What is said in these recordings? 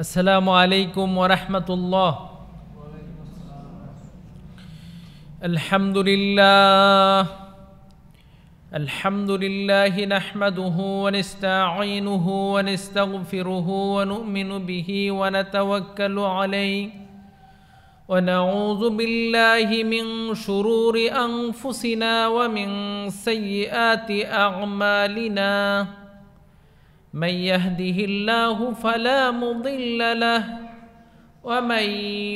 السلام عليكم ورحمة الله الحمد لله الحمد لله نحمده ونستعينه ونستغفره ونؤمن به ونتوكل عليه ونعوذ بالله من شرور أنفسنا ومن سيئات أعمالنا من يهده الله فلا مضل له ومن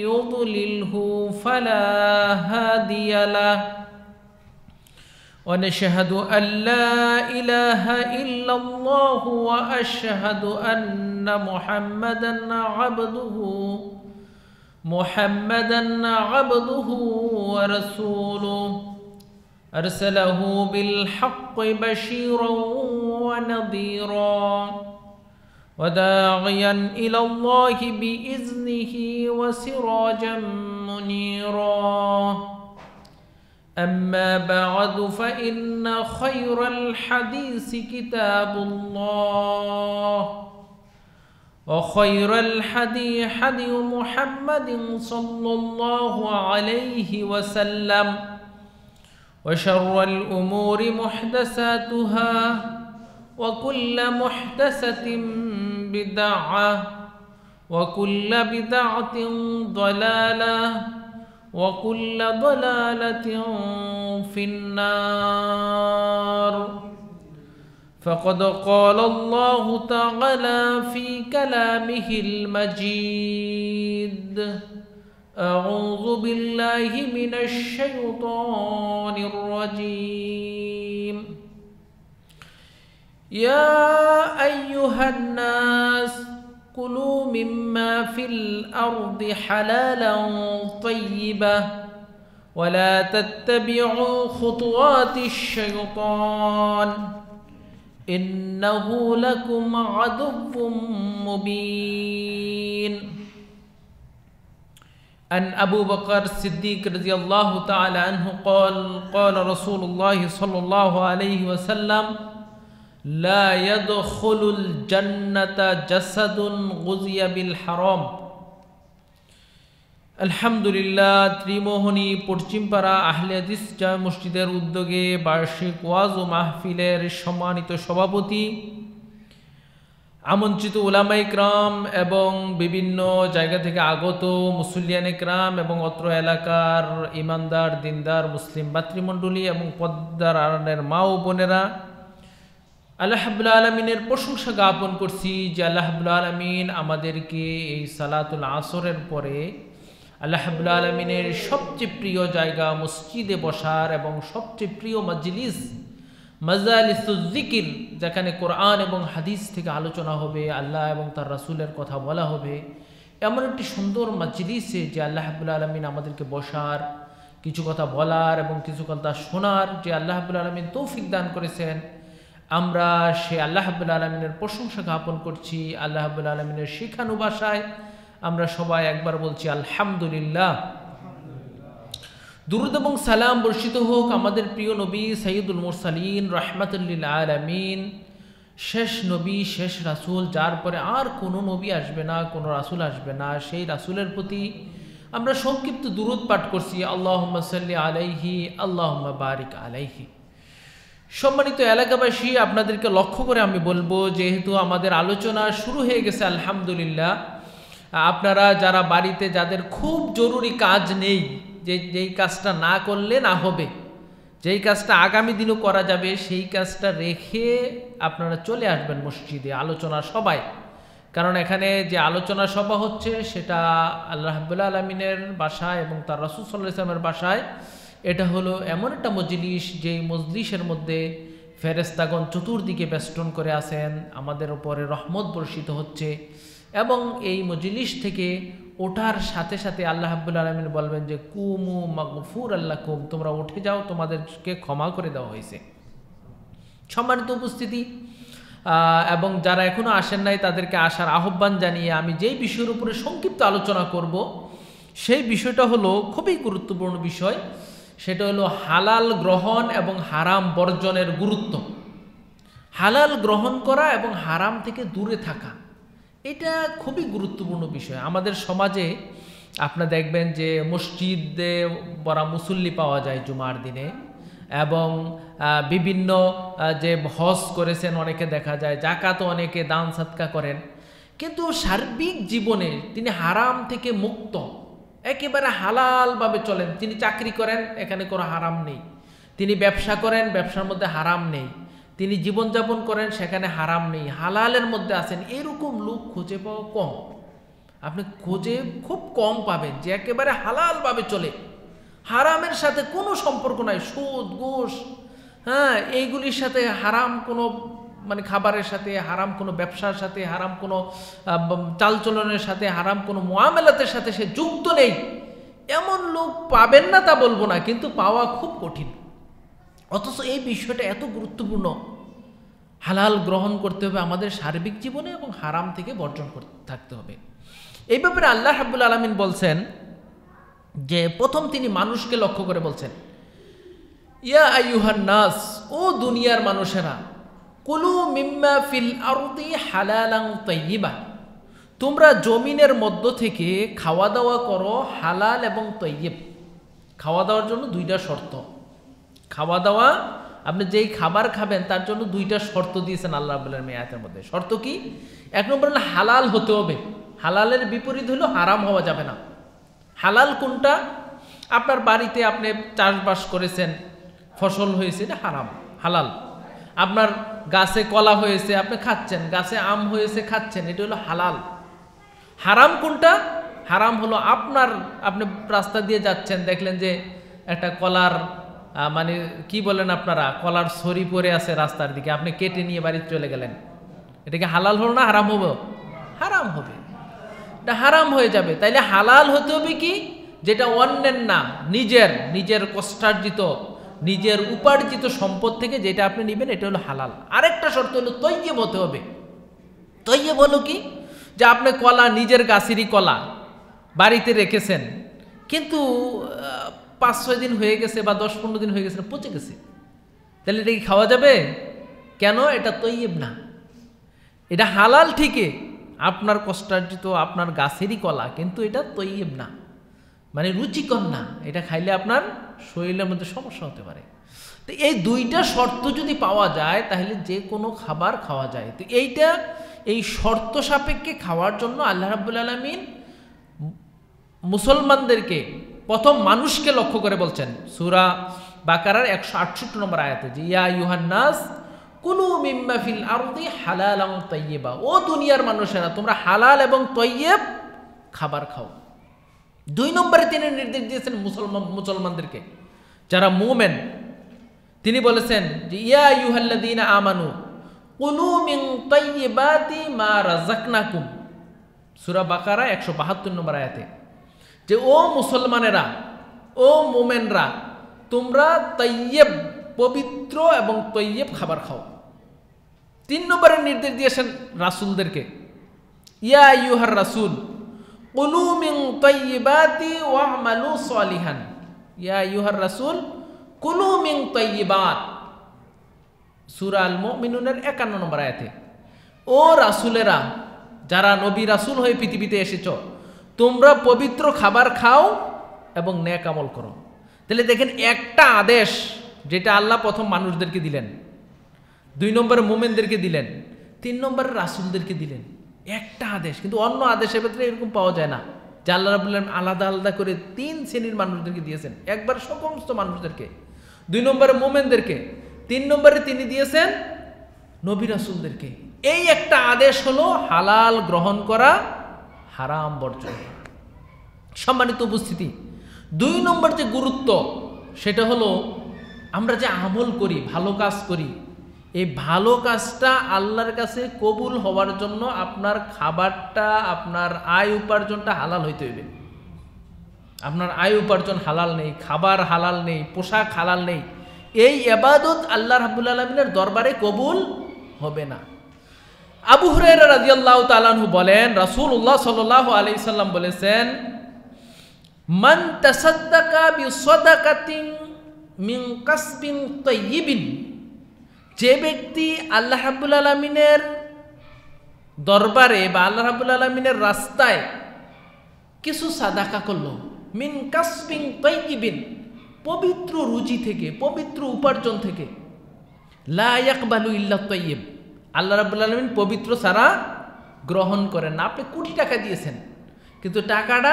يضلله فلا هادي له ونشهد أن لا إله إلا الله وأشهد أن محمدا عبده محمدا عبده ورسوله أرسله بالحق بشيرا ونذيرا وداعيا إلى الله بإذنه وسراجا منيرا أما بعد فإن خير الحديث كتاب الله وخير الحدي حدي محمد صلى الله عليه وسلم وشر الأمور محدثاتها وكل محدثة بدعة وكل بدعة ضلالة وكل ضلالة في النار فقد قال الله تعالى في كلامه المجيد أعوذ بالله من الشيطان الرجيم يا أيها الناس كلوا مما في الأرض حلالا طيبا ولا تتبعوا خطوات الشيطان إنه لكم عدو مبين أن أبو بكر الصديق رضي الله تعالى عنه قال قال رسول الله صلى الله عليه وسلم لا يدخل الجنة جسد غزي بالحرام আলহামদুলিল্লাহ ত্রিমোহনী পশ্চিমপাড়া আহলে হাদিস জামা মসজিদের উদ্যোগে বার্ষিক ওয়াজ ও মাহফিলের সম্মানিত সভাপতি আমন্ত্রিত ওলামা ইকরাম এবং বিভিন্ন জায়গা থেকে আগত মুসুলিয়ান ইকরাম এবং অত্র এলাকার ইমানদার দিনদার মুসলিম মাতৃমণ্ডলী এবং পদ্মার আরণের মা ও বোনেরা আল্লাহাবুল্লাহ আলমিনের প্রশংসা জ্ঞাপন করছি যে আল্লাহাবুল্লাহ আলমিন আমাদেরকে এই সালাতুল আসরের পরে আল্লাহাবুল্লাহ আলমিনের সবচেয়ে প্রিয় জায়গা মসজিদে বসার এবং সবচেয়ে প্রিয় মজলিস মজালিসুজিকির যেখানে কোরআন এবং হাদিস থেকে আলোচনা হবে আল্লাহ এবং তার রাসুলের কথা বলা হবে এমন একটি সুন্দর মজলিসে যে আল্লাহ হাবুল্লা আলমিন আমাদেরকে বসার কিছু কথা বলার এবং কিছু কথা শোনার যে আল্লাহ হাবুল্লা আলমিন তৌফিক দান করেছেন আমরা সে আল্লাহ হাবুল্লা আলমিনের প্রশংসা জ্ঞাপন করছি আল্লাহ হাবুল্লা আলমিনের শিক্ষানুবাসায় আমরা সবাই একবার বলছি আলহামদুলিল্লাহ দুরুদ এবং সালাম বর্ষিত হোক আমাদের প্রিয় নবী সৈয়দুল মুরসালিন রহমাতুল্লিল আলমিন শেষ নবী শেষ রাসুল যার পরে আর কোনো নবী আসবে না কোনো রাসুল আসবে না সেই রাসুলের প্রতি আমরা সংক্ষিপ্ত দুরুদ পাঠ করছি আল্লাহ সাল্লি আলাইহি আল্লাহ বারিক আলাইহি সম্মানিত এলাকাবাসী আপনাদেরকে লক্ষ্য করে আমি বলবো যেহেতু আমাদের আলোচনা শুরু হয়ে গেছে আলহামদুলিল্লাহ আপনারা যারা বাড়িতে যাদের খুব জরুরি কাজ নেই যে যেই কাজটা না করলে না হবে যেই কাজটা আগামী দিনও করা যাবে সেই কাজটা রেখে আপনারা চলে আসবেন মসজিদে আলোচনা সবাই কারণ এখানে যে আলোচনা সভা হচ্ছে সেটা আল্লাহ হাবুল্লাহ আলমিনের বাসায় এবং তার রাসুল সাল্লাহ ইসলামের বাসায় এটা হলো এমন একটা মজলিস যেই মজলিসের মধ্যে ফেরেস্তাগণ চতুর্দিকে বেষ্টন করে আসেন আমাদের ওপরে রহমত বর্ষিত হচ্ছে এবং এই মজলিস থেকে ওঠার সাথে সাথে আল্লাহ হাবুল আলমিন বলবেন যে কুমু মগফুর আল্লাহ কুম তোমরা উঠে যাও তোমাদেরকে ক্ষমা করে দেওয়া হয়েছে সম্মানিত উপস্থিতি এবং যারা এখনও আসেন নাই তাদেরকে আসার আহ্বান জানিয়ে আমি যেই বিষয়ের উপরে সংক্ষিপ্ত আলোচনা করব সেই বিষয়টা হলো খুবই গুরুত্বপূর্ণ বিষয় সেটা হলো হালাল গ্রহণ এবং হারাম বর্জনের গুরুত্ব হালাল গ্রহণ করা এবং হারাম থেকে দূরে থাকা এটা খুবই গুরুত্বপূর্ণ বিষয় আমাদের সমাজে আপনারা দেখবেন যে মসজিদে বড়া মুসল্লি পাওয়া যায় জুমার দিনে এবং বিভিন্ন যে হজ করেছেন অনেকে দেখা যায় জাকাত অনেকে দান সাতকা করেন কিন্তু সার্বিক জীবনে তিনি হারাম থেকে মুক্ত একেবারে হালালভাবে চলেন তিনি চাকরি করেন এখানে কোনো হারাম নেই তিনি ব্যবসা করেন ব্যবসার মধ্যে হারাম নেই তিনি জীবনযাপন করেন সেখানে হারাম নেই হালালের মধ্যে আছেন এরকম লোক খুঁজে পাওয়া কম আপনি খুঁজে খুব কম পাবেন যে একেবারে হালালভাবে চলে হারামের সাথে কোনো সম্পর্ক নাই সুদ গোস হ্যাঁ এইগুলির সাথে হারাম কোনো মানে খাবারের সাথে হারাম কোনো ব্যবসার সাথে হারাম কোনো চালচলনের সাথে হারাম কোনো মোয়ামেলাতের সাথে সে যুক্ত নেই এমন লোক পাবেন না তা বলবো না কিন্তু পাওয়া খুব কঠিন অথচ এই বিষয়টা এত গুরুত্বপূর্ণ হালাল গ্রহণ করতে হবে আমাদের সার্বিক জীবনে এবং হারাম থেকে বর্জন করতে থাকতে হবে এই ব্যাপারে আল্লাহ হাবুল আলমিন বলছেন যে প্রথম তিনি মানুষকে লক্ষ্য করে বলছেন ইয়া আইহান নাস ও দুনিয়ার মানুষেরা কুলু মিম্মা ফিল আরতি হালালাং তৈবা তোমরা জমিনের মধ্য থেকে খাওয়া দাওয়া করো হালাল এবং তৈব খাওয়া দাওয়ার জন্য দুইটা শর্ত খাওয়া দাওয়া আপনি যেই খাবার খাবেন তার জন্য দুইটা শর্ত দিয়েছেন আল্লাহ আবুল্লাহ মেয়াতের মধ্যে শর্ত কি এক নম্বর হলো হালাল হতে হবে হালালের বিপরীত হলো হারাম হওয়া যাবে না হালাল কোনটা আপনার বাড়িতে আপনি চাষবাস করেছেন ফসল হয়েছে এটা হারাম হালাল আপনার গাছে কলা হয়েছে আপনি খাচ্ছেন গাছে আম হয়েছে খাচ্ছেন এটা হলো হালাল হারাম কোনটা হারাম হলো আপনার আপনি রাস্তা দিয়ে যাচ্ছেন দেখলেন যে একটা কলার মানে কি বলেন আপনারা কলার সরি পরে আছে রাস্তার দিকে আপনি কেটে নিয়ে বাড়িতে চলে গেলেন এটা কি হালাল হলো না হারাম হবে হারাম হবে এটা হারাম হয়ে যাবে তাইলে হালাল হতে হবে কি যেটা অন্যের না নিজের নিজের কষ্টার্জিত নিজের উপার্জিত সম্পদ থেকে যেটা আপনি নেবেন এটা হলো হালাল আরেকটা শর্ত হলো তৈয়ব হতে হবে তৈয়ব হলো কি যে আপনি কলা নিজের গাছেরই কলা বাড়িতে রেখেছেন কিন্তু পাঁচ ছয় দিন হয়ে গেছে বা দশ পনেরো দিন হয়ে গেছে না পচে গেছে তাহলে এটা কি খাওয়া যাবে কেন এটা তৈব না এটা হালাল ঠিকই আপনার কষ্টার্জিত আপনার গাছেরই কলা কিন্তু এটা তৈব না মানে রুচিকর না এটা খাইলে আপনার শরীরের মধ্যে সমস্যা হতে পারে তো এই দুইটা শর্ত যদি পাওয়া যায় তাহলে যে কোনো খাবার খাওয়া যায় তো এইটা এই শর্ত সাপেক্ষে খাওয়ার জন্য আল্লাহ রাবুল আলমিন মুসলমানদেরকে প্রথম মানুষকে লক্ষ্য করে বলছেন সুরা বাকারার একশো আটষট্টি নম্বর আয়াতে যে ইয়া ইউহান্নাস কুলু মিম্মা ফিল আরদি হালাল তৈয়েবা ও দুনিয়ার মানুষেরা তোমরা হালাল এবং তৈয়েব খাবার খাও দুই নম্বরে তিনি নির্দেশ দিয়েছেন মুসলমান মুসলমানদেরকে যারা মোমেন তিনি বলেছেন যে ইয়া ইউহাল্লাদিন আমানু কুলু মিং তৈবাতি মা রাজাকনাকুম সুরা বাকারা একশো বাহাত্তর নম্বর আয়াতে যে ও মুসলমানেরা ও মোমেনরা তোমরা তৈয়েব পবিত্র এবং তৈয়েব খাবার খাও তিন নম্বরের নির্দেশ দিয়েছেন রাসুলদেরকে ইয়া ইউহার রাসুল কুলুমিং তৈবাতি মালু সলিহান ইয়া ইউহার রাসুল কুলুমিং তৈবাত সুরাল আল মিনুনের একান্ন নম্বর আয়াতে ও রাসুলেরা যারা নবী রাসুল হয়ে পৃথিবীতে এসেছ তোমরা পবিত্র খাবার খাও এবং ন্যাক আমল করো তাহলে দেখেন একটা আদেশ যেটা আল্লাহ প্রথম মানুষদেরকে দিলেন দুই নম্বর মোমেনদেরকে দিলেন তিন নম্বর রাসুলদেরকে দিলেন একটা আদেশ কিন্তু অন্য আদেশের ক্ষেত্রে এরকম পাওয়া যায় না যে আল্লাহ রাবুল্লাহ আলাদা আলাদা করে তিন শ্রেণীর মানুষদেরকে দিয়েছেন একবার সমস্ত মানুষদেরকে দুই নম্বরে মোমেনদেরকে তিন নম্বরে তিনি দিয়েছেন নবী রাসুলদেরকে এই একটা আদেশ হলো হালাল গ্রহণ করা হারাম বর্জন সম্মানিত উপস্থিতি দুই নম্বর যে গুরুত্ব সেটা হলো আমরা যে আমল করি ভালো কাজ করি এই ভালো কাজটা আল্লাহর কাছে কবুল হওয়ার জন্য আপনার খাবারটা আপনার আয় উপার্জনটা হালাল হইতে হইবে আপনার আয় উপার্জন হালাল নেই খাবার হালাল নেই পোশাক হালাল নেই এই এবাদত আল্লাহ রাবুল আলমিনের দরবারে কবুল হবে না আবু হরেরা রাজিয়াল্লাহ তালানহু বলেন রাসুল উল্লাহ সাল্লাহ আলি সাল্লাম বলেছেন মান তাসাদ্দাকা বি মিন কাসবিন তৈবিন যে ব্যক্তি আল্লাহ রাবুল আলমিনের দরবারে বা আল্লাহ রাবুল আলমিনের রাস্তায় কিছু সাদাকা করলো মিন কাসবিং তৈবিন পবিত্র রুজি থেকে পবিত্র উপার্জন থেকে লা ইয়াকবালু ইল্লা তৈব আল্লাহ রাবুল আলমিন পবিত্র সারা গ্রহণ করেন না আপনি কোটি টাকা দিয়েছেন কিন্তু টাকাটা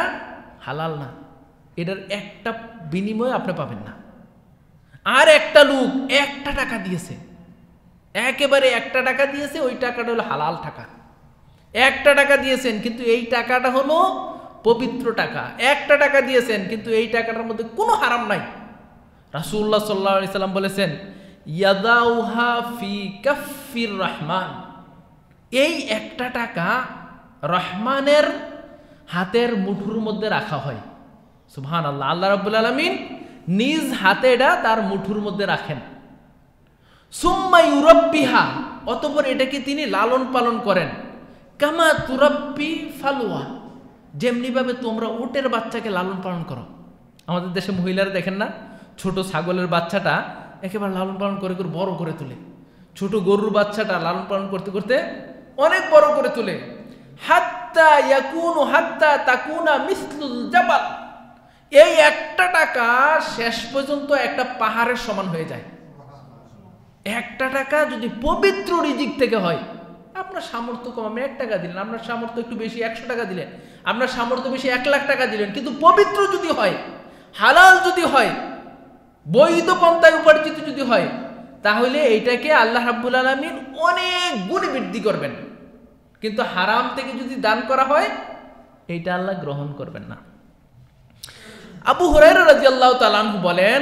হালাল না এটার একটা বিনিময় আপনি পাবেন না আর একটা লোক একটা টাকা দিয়েছে একেবারে একটা টাকা দিয়েছে ওই টাকাটা হলো হালাল টাকা একটা টাকা দিয়েছেন কিন্তু এই টাকাটা হলো পবিত্র টাকা একটা টাকা দিয়েছেন কিন্তু এই টাকাটার মধ্যে কোনো হারাম নাই রাসুল্লাহ সাল্লাহ সাল্লাম বলেছেন ইয়াদাউহা ফি কাফির রহমান এই একটা টাকা রহমানের হাতের মুঠুর মধ্যে রাখা হয় সুহান আল্লাহ আল্লাহ রবুল আলমিন নিজ হাতে এটা তার মুঠুর মধ্যে রাখেন সুম্মা ইউরব্বিহা অতপর এটাকে তিনি লালন পালন করেন কামা তুরব্বি ফালুয়া যেমনিভাবে তোমরা উটের বাচ্চাকে লালন পালন করো আমাদের দেশে মহিলারা দেখেন না ছোট ছাগলের বাচ্চাটা একেবারে লালন পালন করে করে বড় করে তোলে ছোট গরুর বাচ্চাটা লালন পালন করতে করতে অনেক বড় করে তোলে হাত্তা ইয়াকুন হাত্তা তাকুনা মিসলুল জাবাল এই একটা টাকা শেষ পর্যন্ত একটা পাহাড়ের সমান হয়ে যায় একটা টাকা যদি পবিত্র রিজিক থেকে হয় আপনার সামর্থ্য কম আপনি এক টাকা দিলেন আপনার সামর্থ্য একটু বেশি একশো টাকা দিলেন আপনার সামর্থ্য বেশি এক লাখ টাকা দিলেন কিন্তু পবিত্র যদি হয় হালাল যদি হয় বৈধ পন্থায় উপার্জিত যদি হয় তাহলে এইটাকে আল্লাহ রাব্বুল আলমিন অনেক গুণ বৃদ্ধি করবেন কিন্তু হারাম থেকে যদি দান করা হয় এইটা আল্লাহ গ্রহণ করবেন না আবু হরাই রাজি আল্লাহ তালাহু বলেন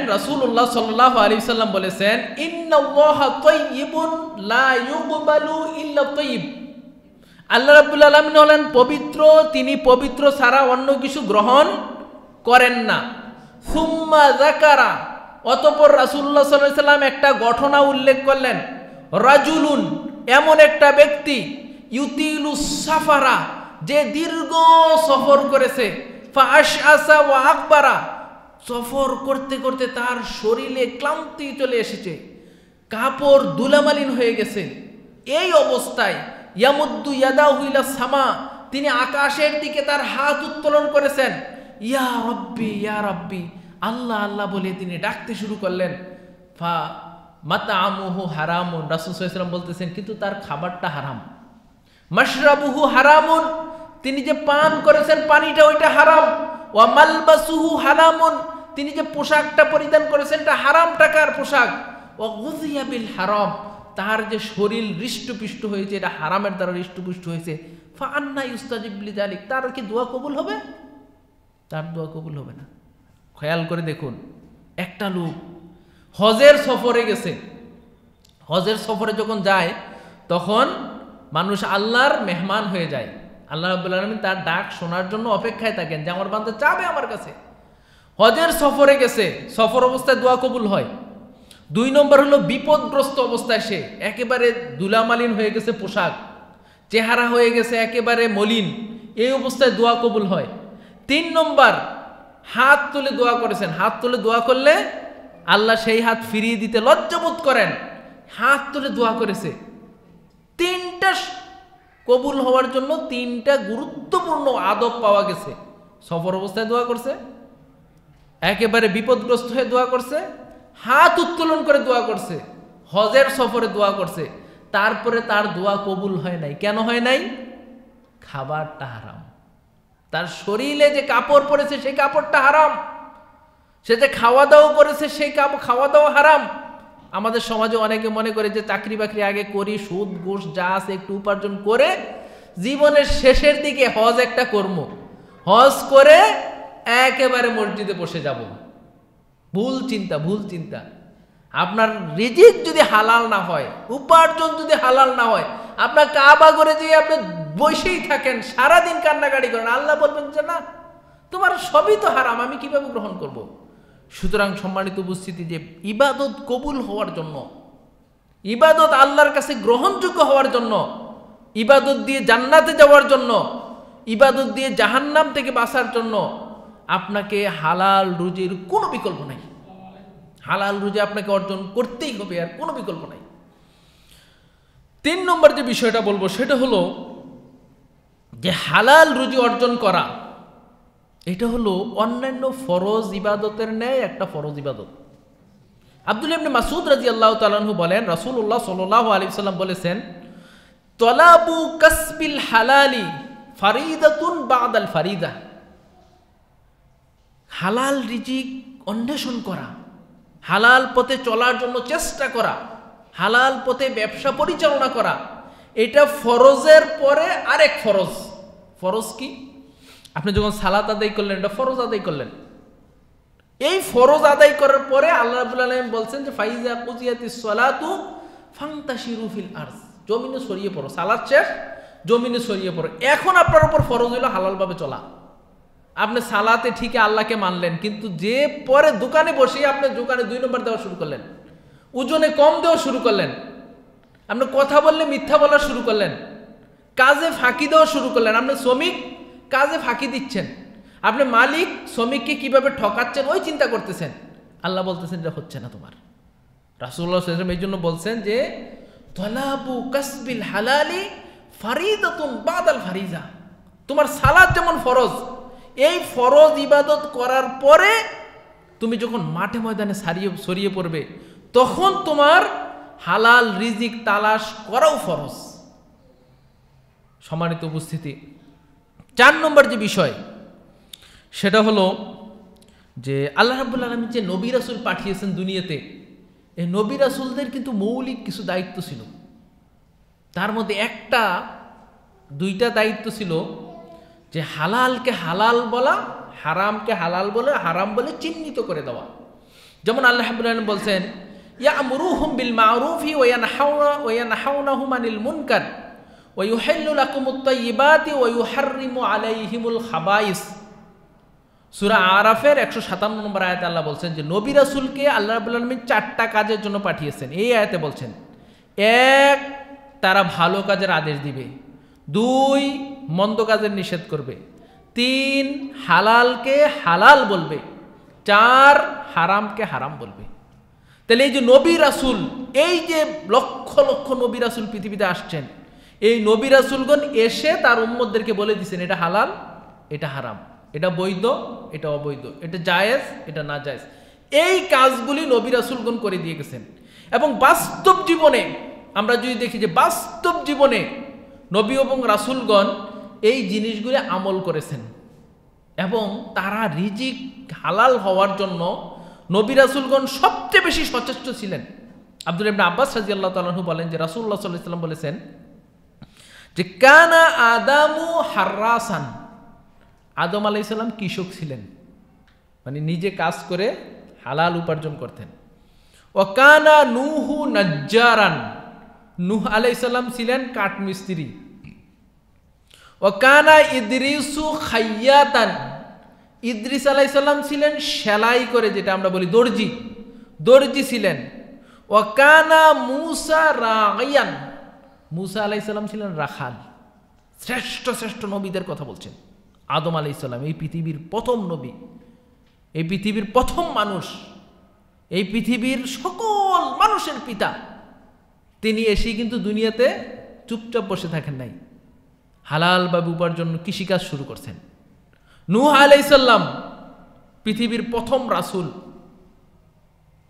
উল্লাহ সাল্লাহ আলী সাল্লাম বলেছেন আল্লাহ রাবুল আলমিন হলেন পবিত্র তিনি পবিত্র ছাড়া অন্য কিছু গ্রহণ করেন না সুম্মা জাকারা অতপর রাসুল্লাহ সাল্লাহ সাল্লাম একটা ঘটনা উল্লেখ করলেন রাজুলুন এমন একটা ব্যক্তি ইউতিলু সাফারা যে দীর্ঘ সফর করেছে আসা ও আকবারা সফর করতে করতে তার শরীরে ক্লান্তি চলে এসেছে কাপড় দুলামালিন হয়ে গেছে এই অবস্থায় ইয়ামুদ্দু ইয়াদা হুইলা সামা তিনি আকাশের দিকে তার হাত উত্তোলন করেছেন ইয়া রব্বি ইয়া রব্বি আল্লাহ আল্লাহ বলে তিনি ডাকতে শুরু করলেন ফা মাতা আমুহু হারামুন রাসুসাল্লাম বলতেছেন কিন্তু তার খাবারটা হারাম মাসরাবুহু হারামুন তিনি যে পান করেছেন পানিটা ওইটা হারাম ও মালবাসুহু হারামুন তিনি যে পোশাকটা পরিধান করেছেন এটা হারাম টাকার পোশাক ও গুজিয়াবিল হারাম তার যে শরীর হৃষ্টপুষ্ট হয়েছে এটা হারামের দ্বারা হৃষ্টপুষ্ট হয়েছে ফা আন্না ইস্তাজিবলি জালিক তার কি দোয়া কবুল হবে তার দোয়া কবুল হবে না খেয়াল করে দেখুন একটা লোক হজের সফরে গেছে হজের সফরে যখন যায় তখন মানুষ আল্লাহর মেহমান হয়ে যায় আল্লাহ রাবুল আলমী তার ডাক শোনার জন্য অপেক্ষায় থাকেন যে আমার বান্ধব চাবে আমার কাছে হজের সফরে গেছে সফর অবস্থায় দোয়া কবুল হয় দুই নম্বর হলো বিপদগ্রস্ত অবস্থায় সে একেবারে দুলামালিন হয়ে গেছে পোশাক চেহারা হয়ে গেছে একেবারে মলিন এই অবস্থায় দোয়া কবুল হয় তিন নম্বর হাত তুলে দোয়া করেছেন হাত তুলে দোয়া করলে আল্লাহ সেই হাত ফিরিয়ে দিতে লজ্জাবোধ করেন হাত তুলে দোয়া করেছে তিনটা কবুল হওয়ার জন্য তিনটা গুরুত্বপূর্ণ আদব পাওয়া গেছে সফর অবস্থায় দোয়া করছে একেবারে বিপদগ্রস্ত হয়ে দোয়া করছে হাত উত্তোলন করে দোয়া করছে হজের সফরে দোয়া করছে তারপরে তার দোয়া কবুল হয় নাই কেন হয় নাই খাবারটা হারাম তার শরীরে যে কাপড় পরেছে সেই কাপড়টা হারাম সে যে খাওয়া দাওয়া করেছে সেই কাপ খাওয়া দাওয়া হারাম আমাদের সমাজে অনেকে মনে করে যে চাকরি বাকরি আগে করি সুদ ঘুষ যা আছে একটু উপার্জন করে জীবনের শেষের দিকে হজ একটা কর্ম হজ করে একেবারে মসজিদে বসে যাব ভুল চিন্তা ভুল চিন্তা আপনার রিজিক যদি হালাল না হয় উপার্জন যদি হালাল না হয় আপনার কাবা করে যে আপনি বসেই থাকেন সারাদিন কান্নাকাড়ি করেন আল্লাহ বলবেন যে না তোমার সবই তো হারাম আমি কিভাবে গ্রহণ করব। সুতরাং সম্মানিত উপস্থিতি যে ইবাদত কবুল হওয়ার জন্য ইবাদত আল্লাহর কাছে গ্রহণযোগ্য হওয়ার জন্য ইবাদত দিয়ে জান্নাতে যাওয়ার জন্য ইবাদত দিয়ে জাহান্নাম থেকে বাঁচার জন্য আপনাকে হালাল রুজির কোনো বিকল্প নাই হালাল রুজি আপনাকে অর্জন করতেই হবে আর কোনো বিকল্প নাই তিন নম্বর যে বিষয়টা বলবো সেটা হলো যে হালাল রুজি অর্জন করা এটা হলো অন্যান্য ফরজ ইবাদতের ন্যায় একটা ফরজ ইবাদত আব্দুল ইবনে মাসুদ রাজি আল্লাহ তালু বলেন রাসুল্লাহ সাল আলী সাল্লাম বলেছেন তলাবু কাসবিল হালালি ফারিদাতুন বাদ আল ফারিদা হালাল রিজিক অন্বেষণ করা হালাল পথে চলার জন্য চেষ্টা করা হালাল পথে ব্যবসা পরিচালনা করা এটা ফরজের পরে আরেক ফরজ ফরজ কি আপনি যখন সালাত আদায় করলেন এটা ফরজ আদায় করলেন এই ফরজ আদায় করার পরে আল্লাহ রাবুল আলম বলছেন যে ফাইজা কুজিয়াতি সালাতু ফাংতা শিরুফিল আর্স জমিনে সরিয়ে পড়ো সালাদ শেষ জমিনে সরিয়ে পড়ো এখন আপনার উপর ফরজ হলো হালালভাবে চলা আপনি সালাতে ঠিকই আল্লাহকে মানলেন কিন্তু যে পরে দোকানে বসেই আপনি দোকানে দুই নম্বর দেওয়া শুরু করলেন ওজনে কম দেওয়া শুরু করলেন আপনি কথা বললে মিথ্যা বলা শুরু করলেন কাজে ফাঁকি দেওয়া শুরু করলেন আপনি শ্রমিক কাজে ফাঁকি দিচ্ছেন আপনি মালিক শ্রমিককে কিভাবে ঠকাচ্ছেন ওই চিন্তা করতেছেন আল্লাহ বলতেছেন এটা হচ্ছে না তোমার রাসুল্লাহ সাল্লাম এই জন্য বলছেন যে তলাবু কাসবিল হালালি ফারিদাতুন বাদাল ফারিজা তোমার সালাদ যেমন ফরজ এই ফরজ ইবাদত করার পরে তুমি যখন মাঠে ময়দানে সারিয়ে সরিয়ে পড়বে তখন তোমার হালাল রিজিক তালাশ করাও ফরজ সমানিত উপস্থিতি চার নম্বর যে বিষয় সেটা হলো যে আল্লাহ রাবুল আলমী যে নবী রাসুল পাঠিয়েছেন দুনিয়াতে এই নবী রাসুলদের কিন্তু মৌলিক কিছু দায়িত্ব ছিল তার মধ্যে একটা দুইটা দায়িত্ব ছিল যে হালালকে হালাল বলা হারামকে হালাল বলে হারাম বলে চিহ্নিত করে দেওয়া যেমন আল্লাহ আলম বলছেন ইয়া আমরুহুম বিল মারুফি ওয়ান হাওনা ওয়ান হাওনা হুমানিল মুনকার হাবাইস সুরা একশো সাতান্ন নম্বর আল্লাহ বলছেন যে নবী রাসুলকে চারটা কাজের জন্য পাঠিয়েছেন এই আয়াতে বলছেন এক তারা ভালো কাজের আদেশ দিবে দুই মন্দ কাজের নিষেধ করবে তিন হালালকে হালাল বলবে চার হারামকে হারাম বলবে তাহলে এই যে নবী রাসুল এই যে লক্ষ লক্ষ নবী রাসুল পৃথিবীতে আসছেন এই নবী রাসুলগণ এসে তার উম্মদদেরকে বলে দিচ্ছেন এটা হালাল এটা হারাম এটা বৈধ এটা অবৈধ এটা জায়েজ এটা না জায়েজ এই কাজগুলি নবী রাসুলগণ করে দিয়ে গেছেন এবং বাস্তব জীবনে আমরা যদি দেখি যে বাস্তব জীবনে নবী এবং রাসুলগণ এই জিনিসগুলি আমল করেছেন এবং তারা রিজিক হালাল হওয়ার জন্য নবী রাসুলগণ সবচেয়ে বেশি সচেষ্ট ছিলেন আব্দুল আব্বাস সাজি আল্লাহ তালু বলেন যে রাসুল্লাহ সাল্লাহ সাল্লাম বলেছেন যে কানা আদামু হার্রাসান আদম আলাইসাল্লাম কৃষক ছিলেন মানে নিজে কাজ করে হালাল উপার্জন করতেন ও কানা নুহু নজ্জারান নুহ আলাইসাল্লাম ছিলেন কাঠমিস্ত্রি ও কানা ইদ্রিসু খাইয়াতান ইদ্রিস আলাইসাল্লাম ছিলেন সেলাই করে যেটা আমরা বলি দর্জি দর্জি ছিলেন ও কানা মুসা রাগিয়ান মুসা আলাইসাল্লাম ছিলেন রাখাল শ্রেষ্ঠ শ্রেষ্ঠ নবীদের কথা বলছেন আদম আলাইসাল্লাম এই পৃথিবীর প্রথম নবী এই পৃথিবীর প্রথম মানুষ এই পৃথিবীর সকল মানুষের পিতা তিনি এসেই কিন্তু দুনিয়াতে চুপচাপ বসে থাকেন নাই হালাল বা উপার্জন কৃষিকাজ শুরু করছেন নুহা আলাইসাল্লাম পৃথিবীর প্রথম রাসুল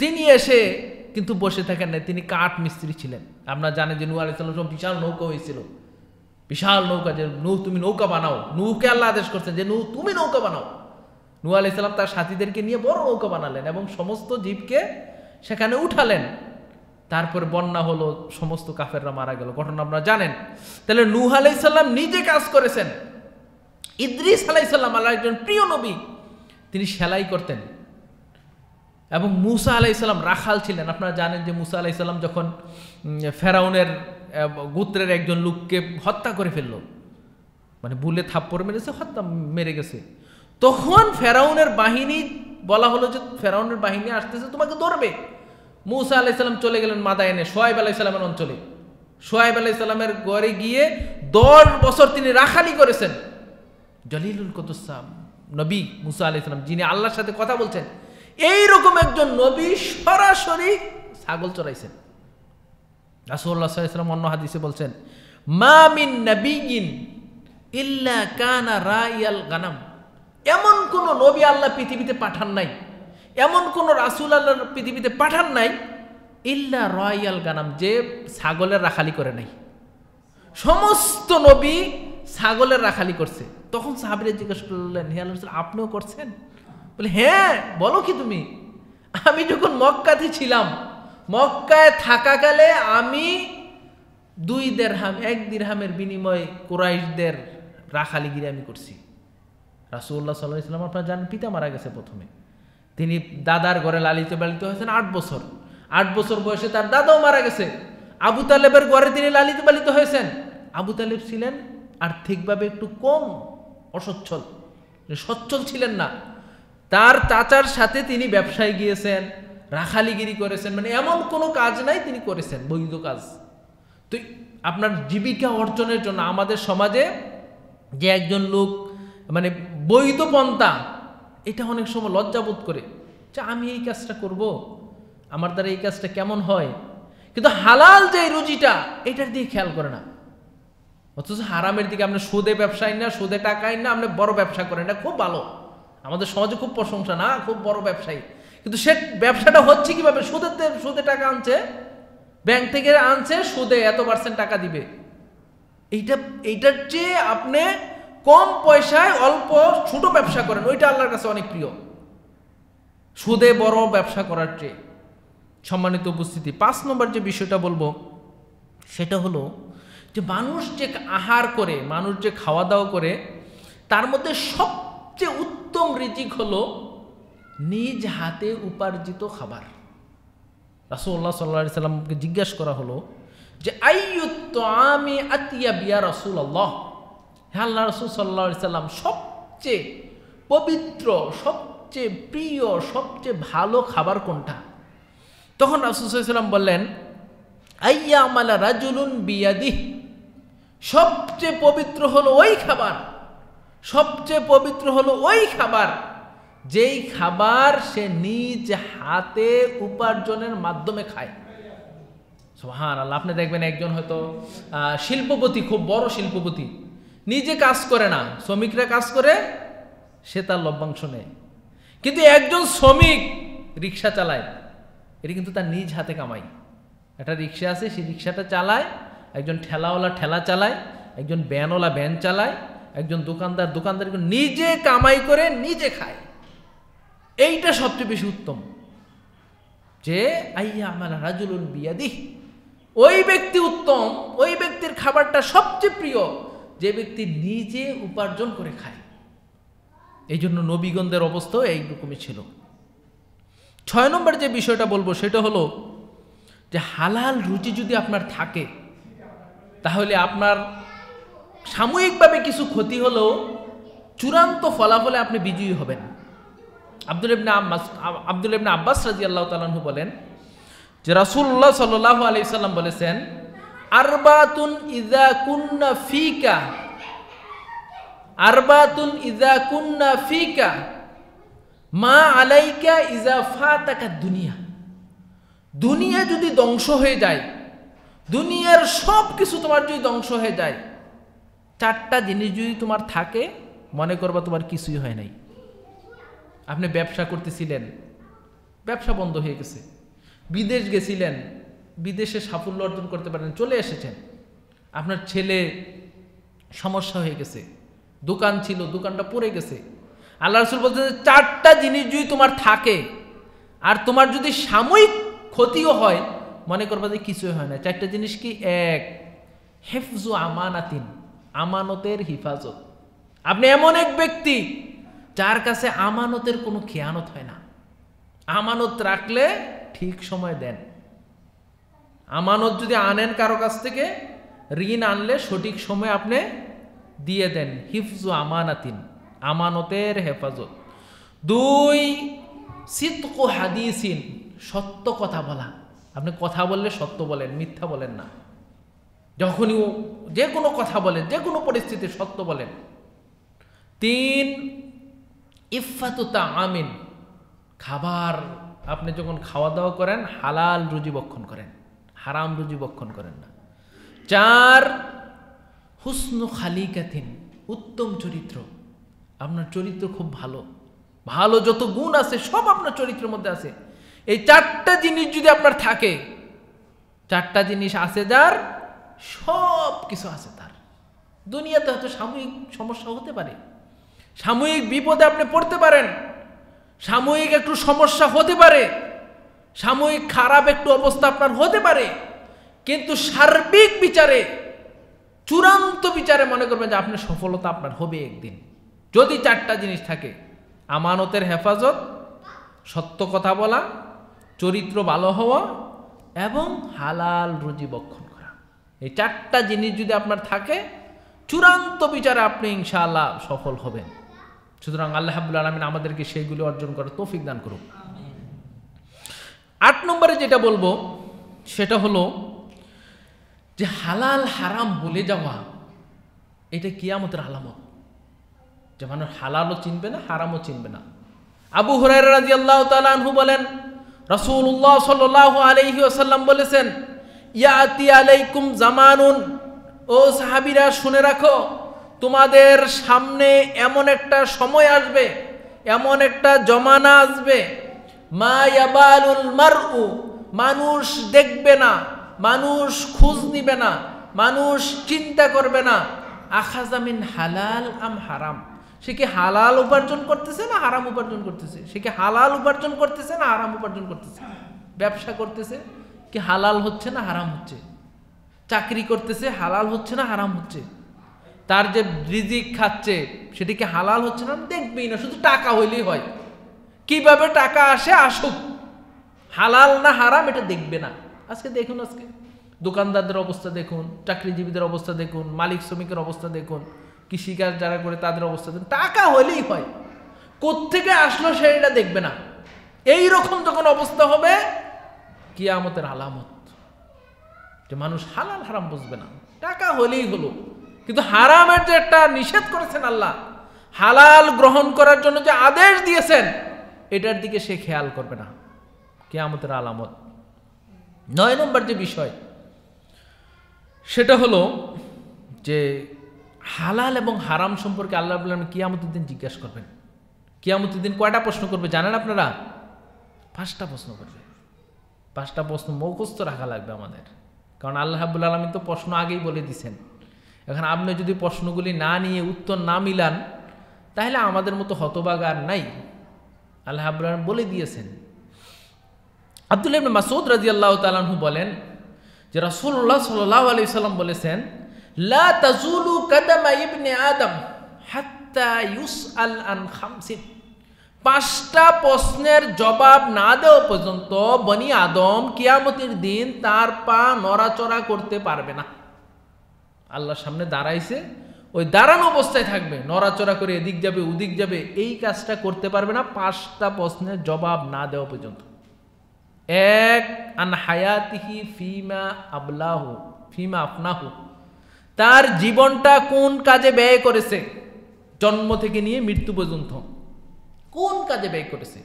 তিনি এসে কিন্তু বসে থাকেন নাই তিনি কাঠ মিস্ত্রি ছিলেন আমরা জানি যে নূ আলাইসাল্লাম সব বিশাল নৌকা হয়েছিল বিশাল নৌকা যে নূ তুমি নৌকা বানাও নূকে আল্লাহ আদেশ করছেন যে নূ তুমি নৌকা বানাও নূ আলাইসাল্লাম তার সাথীদেরকে নিয়ে বড় নৌকা বানালেন এবং সমস্ত জীবকে সেখানে উঠালেন তারপর বন্যা হলো সমস্ত কাফেররা মারা গেল ঘটনা আপনারা জানেন তাহলে নূহ আলাইসাল্লাম নিজে কাজ করেছেন ইদ্রিস আলাইসাল্লাম আল্লাহ একজন প্রিয় নবী তিনি সেলাই করতেন এবং মুসা আলাইসাল্লাম রাখাল ছিলেন আপনারা জানেন যে মুসা আলাইসাল্লাম যখন ফেরাউনের গোত্রের একজন লোককে হত্যা করে ফেলল মানে বুলে থাপ্পড় মেরেছে হত্যা মেরে গেছে তখন ফেরাউনের বাহিনী বলা হলো যে ফেরাউনের বাহিনী আসতেছে তোমাকে ধরবে মুসা আলাইসাল্লাম চলে গেলেন মাদায়নে সোয়াইব আলাইসাল্লামের অঞ্চলে সোয়াইব আলাইসাল্লামের ঘরে গিয়ে দশ বছর তিনি রাখালি করেছেন জলিলুল কতুসাম নবী মুসা আলাইসাল্লাম যিনি আল্লাহর সাথে কথা বলছেন এইরকম একজন নবী সরাসরি ছাগল চড়াইছেন রাসুল্লাহ সাল্লাম অন্য হাদিসে বলছেন মামিন নবীন ইল্লা কানা রায়াল গানাম এমন কোন নবী আল্লাহ পৃথিবীতে পাঠান নাই এমন কোন রাসুল আল্লাহ পৃথিবীতে পাঠান নাই ইল্লা রয়াল গানাম যে ছাগলের রাখালি করে নাই সমস্ত নবী ছাগলের রাখালি করছে তখন সাহাবিরে জিজ্ঞেস করলেন হিয়াল আপনিও করছেন বলে হ্যাঁ বলো কি তুমি আমি যখন মক্কাতে ছিলাম মক্কায় থাকাকালে আমি দুই দেড়হাম এক হামের বিনিময়ে কোরাইশদের রাখালিগিরি আমি করছি রাসুল্লাহ সাল্লাহ ইসলাম আপনার জান পিতা মারা গেছে প্রথমে তিনি দাদার ঘরে লালিত পালিত হয়েছেন আট বছর আট বছর বয়সে তার দাদাও মারা গেছে আবু তালেবের ঘরে তিনি লালিত পালিত হয়েছেন আবু তালেব ছিলেন আর্থিকভাবে একটু কম অসচ্ছল সচ্ছল ছিলেন না তার চাচার সাথে তিনি ব্যবসায় গিয়েছেন রাখালিগিরি করেছেন মানে এমন কোনো কাজ নাই তিনি করেছেন বৈধ কাজ তো আপনার জীবিকা অর্জনের জন্য আমাদের সমাজে যে একজন লোক মানে বৈধ পন্থা এটা অনেক সময় লজ্জাবোধ করে যে আমি এই কাজটা করব আমার দ্বারা এই কাজটা কেমন হয় কিন্তু হালাল যে রুজিটা এটার দিকে খেয়াল করে না অথচ হারামের দিকে আপনি সুদে ব্যবসায় না সুদে টাকায় না আপনি বড় ব্যবসা করেন এটা খুব ভালো আমাদের সমাজে খুব প্রশংসা না খুব বড় ব্যবসায়ী কিন্তু সে ব্যবসাটা হচ্ছে কীভাবে সুদের সুদে টাকা আনছে ব্যাংক থেকে আনছে সুদে এত পার্সেন্ট টাকা দিবে এইটা এইটার চেয়ে আপনি কম পয়সায় অল্প ছোট ব্যবসা করেন ওইটা আল্লাহর কাছে অনেক প্রিয় সুদে বড় ব্যবসা করার চেয়ে সম্মানিত উপস্থিতি পাঁচ নম্বর যে বিষয়টা বলবো সেটা হলো যে মানুষ যে আহার করে মানুষ যে খাওয়া দাওয়া করে তার মধ্যে সব সবচেয়ে উত্তম রিজিক হল নিজ হাতে উপার্জিত খাবার রাসুল্লাহ সাল্লা সাল্লামকে জিজ্ঞাসা করা হলো যে আইয়ুত্ত আমি আতিয়া বিয়া রাসুল আল্লাহ হ্যাঁ আল্লাহ রসুল সাল্লা সাল্লাম সবচেয়ে পবিত্র সবচেয়ে প্রিয় সবচেয়ে ভালো খাবার কোনটা তখন রাসুল বললেন আইয়া আমালা রাজুলুন বিয়াদি সবচেয়ে পবিত্র হলো ওই খাবার সবচেয়ে পবিত্র হলো ওই খাবার যেই খাবার সে নিজ হাতে উপার্জনের মাধ্যমে খায় সোহান আল্লাহ আপনি দেখবেন একজন হয়তো শিল্পপতি খুব বড় শিল্পপতি নিজে কাজ করে না শ্রমিকরা কাজ করে সে তার লভ্যাংশ নেয় কিন্তু একজন শ্রমিক রিক্সা চালায় এটি কিন্তু তার নিজ হাতে কামাই একটা রিক্সা আছে সেই রিক্সাটা চালায় একজন ঠেলাওয়ালা ঠেলা চালায় একজন ব্যানওয়ালা ব্যান চালায় একজন দোকানদার দোকানদার নিজে কামাই করে নিজে খায় এইটা সবচেয়ে বেশি উত্তম যে আইয়া আমার রাজুলুন বিয়াদি ওই ব্যক্তি উত্তম ওই ব্যক্তির খাবারটা সবচেয়ে প্রিয় যে ব্যক্তি নিজে উপার্জন করে খায় এই জন্য নবীগন্ধের অবস্থাও এইরকমই ছিল ছয় নম্বর যে বিষয়টা বলবো সেটা হলো যে হালাল রুচি যদি আপনার থাকে তাহলে আপনার সাময়িকভাবে কিছু ক্ষতি হলেও চূড়ান্ত ফলাফলে আপনি বিজয়ী হবেন আব্দুল ইবনা আব্বাস আব্দুল ইবনা আব্বাস রাজি আল্লাহ তালু বলেন যে রাসুল্লাহ সাল আলি সাল্লাম বলেছেন আরবাতুন ইজা কুন্না ফিকা আরবাতুন ইজা কুন্না ফিকা মা আলাইকা ইজা ফাতাকা দুনিয়া দুনিয়া যদি ধ্বংস হয়ে যায় দুনিয়ার সব কিছু তোমার যদি ধ্বংস হয়ে যায় চারটা জিনিস যদি তোমার থাকে মনে করবা তোমার কিছুই হয় নাই আপনি ব্যবসা করতেছিলেন ব্যবসা বন্ধ হয়ে গেছে বিদেশ গেছিলেন বিদেশে সাফল্য অর্জন করতে পারেন চলে এসেছেন আপনার ছেলে সমস্যা হয়ে গেছে দোকান ছিল দোকানটা পড়ে গেছে আল্লাহ রসুল বলছেন চারটা জিনিস যদি তোমার থাকে আর তোমার যদি সাময়িক ক্ষতিও হয় মনে করবা যে কিছুই হয় না চারটা জিনিস কি এক হেফজু আমানাতিন আমানতের হিফাজত আপনি এমন এক ব্যক্তি যার কাছে আমানতের কোনো খেয়ানত হয় না আমানত রাখলে ঠিক সময় দেন আমানত যদি আনেন কারো কাছ থেকে ঋণ আনলে সঠিক সময় আপনি দিয়ে দেন হিফজু আমানাতিন আমানতের হেফাজত দুই সিতকু হাদিসিন সত্য কথা বলা আপনি কথা বললে সত্য বলেন মিথ্যা বলেন না যখনই ও যে কোনো কথা বলেন যে কোনো পরিস্থিতি সত্য বলেন তিন ইফাতুতা আমিন খাবার আপনি যখন খাওয়া দাওয়া করেন হালাল রুজি বক্ষণ করেন হারাম রুজি বক্ষণ করেন না চার হুসনু খালিকাথিন উত্তম চরিত্র আপনার চরিত্র খুব ভালো ভালো যত গুণ আছে সব আপনার চরিত্রের মধ্যে আছে এই চারটা জিনিস যদি আপনার থাকে চারটা জিনিস আছে যার সব কিছু আছে তার দুনিয়াতে হয়তো সাময়িক সমস্যা হতে পারে সাময়িক বিপদে আপনি পড়তে পারেন সাময়িক একটু সমস্যা হতে পারে সাময়িক খারাপ একটু অবস্থা আপনার হতে পারে কিন্তু সার্বিক বিচারে চূড়ান্ত বিচারে মনে করবেন যে আপনার সফলতা আপনার হবে একদিন যদি চারটা জিনিস থাকে আমানতের হেফাজত সত্য কথা বলা চরিত্র ভালো হওয়া এবং হালাল রুজি বক্ষণ এই চারটা জিনিস যদি আপনার থাকে চূড়ান্ত বিচারে আপনি ইনশাআল্লাহ সফল হবেন সুতরাং আল্লাহ হাবুল আলমিন আমাদেরকে সেইগুলো অর্জন করার তৌফিক দান করুক আট নম্বরে যেটা বলবো সেটা হলো যে হালাল হারাম বলে যাওয়া এটা কিয়ামতের আলামত যে মানুষ হালালও চিনবে না হারামও চিনবে না আবু হরাই রাজি আল্লাহ তালু বলেন রসুল্লাহ সাল আলহি আসাল্লাম বলেছেন ইয়াতি আলাইকুম জামানুন ও সাহাবিরা শুনে রাখো তোমাদের সামনে এমন একটা সময় আসবে এমন একটা জমানা আসবে মা ইয়াবালুল মারউ মানুষ দেখবে না মানুষ খোঁজ নিবে না মানুষ চিন্তা করবে না আখাজামিন হালাল আম হারাম সে কি হালাল উপার্জন করতেছে না হারাম উপার্জন করতেছে সে কি হালাল উপার্জন করতেছে না হারাম উপার্জন করতেছে ব্যবসা করতেছে কি হালাল হচ্ছে না হারাম হচ্ছে চাকরি করতেছে হালাল হচ্ছে না হারাম হচ্ছে তার যে রিজিক খাচ্ছে সেটি কি হালাল হচ্ছে না দেখবেই না শুধু টাকা হইলেই হয় কিভাবে টাকা আসে আসুক হালাল না হারাম এটা দেখবে না আজকে দেখুন আজকে দোকানদারদের অবস্থা দেখুন চাকরিজীবীদের অবস্থা দেখুন মালিক শ্রমিকের অবস্থা দেখুন কৃষিকাজ যারা করে তাদের অবস্থা দেখুন টাকা হলেই হয় কোত্থেকে আসলো সেটা দেখবে না এই রকম যখন অবস্থা হবে কিয়ামতের আলামত যে মানুষ হালাল হারাম বুঝবে না টাকা হলেই হলো কিন্তু হারামের যে একটা নিষেধ করেছেন আল্লাহ হালাল গ্রহণ করার জন্য যে আদেশ দিয়েছেন এটার দিকে সে খেয়াল করবে না কেয়ামতের আলামত নয় নম্বর যে বিষয় সেটা হলো যে হালাল এবং হারাম সম্পর্কে আল্লাহ বললেন কিয়ামতের দিন জিজ্ঞাসা করবেন কিয়ামতের দিন কয়টা প্রশ্ন করবে জানেন আপনারা পাঁচটা প্রশ্ন করবে পাঁচটা প্রশ্ন মুখস্থ রাখা লাগবে আমাদের কারণ আল্লাহ হাবুল আলমী তো প্রশ্ন আগেই বলে দিছেন এখন আপনি যদি প্রশ্নগুলি না নিয়ে উত্তর না মিলান তাহলে আমাদের মতো হতবাগার নাই আল্লাহ হাবুল আলম বলে দিয়েছেন আব্দুল ইবনে মাসুদ আল্লাহ তালু বলেন যে রাসুল্লাহ সাল্লাল্লাহু আলি সাল্লাম বলেছেন লা তাজুলু কাদামা ইবনে আদম হাত্তা আল আন খামসিন পাঁচটা প্রশ্নের জবাব না দেওয়া পর্যন্ত বনি আদম কিয়ামতির দিন তার পা নড়াচড়া করতে পারবে না আল্লাহর সামনে দাঁড়াইছে ওই দাঁড়ানো অবস্থায় থাকবে নড়াচড়া করে এদিক যাবে ওদিক যাবে এই কাজটা করতে পারবে না পাঁচটা প্রশ্নের জবাব না দেওয়া পর্যন্ত এক আন হায়াতিহি ফিমা আবলাহ ফিমা আপনাহ তার জীবনটা কোন কাজে ব্যয় করেছে জন্ম থেকে নিয়ে মৃত্যু পর্যন্ত কোন কাজে ব্যয় করেছে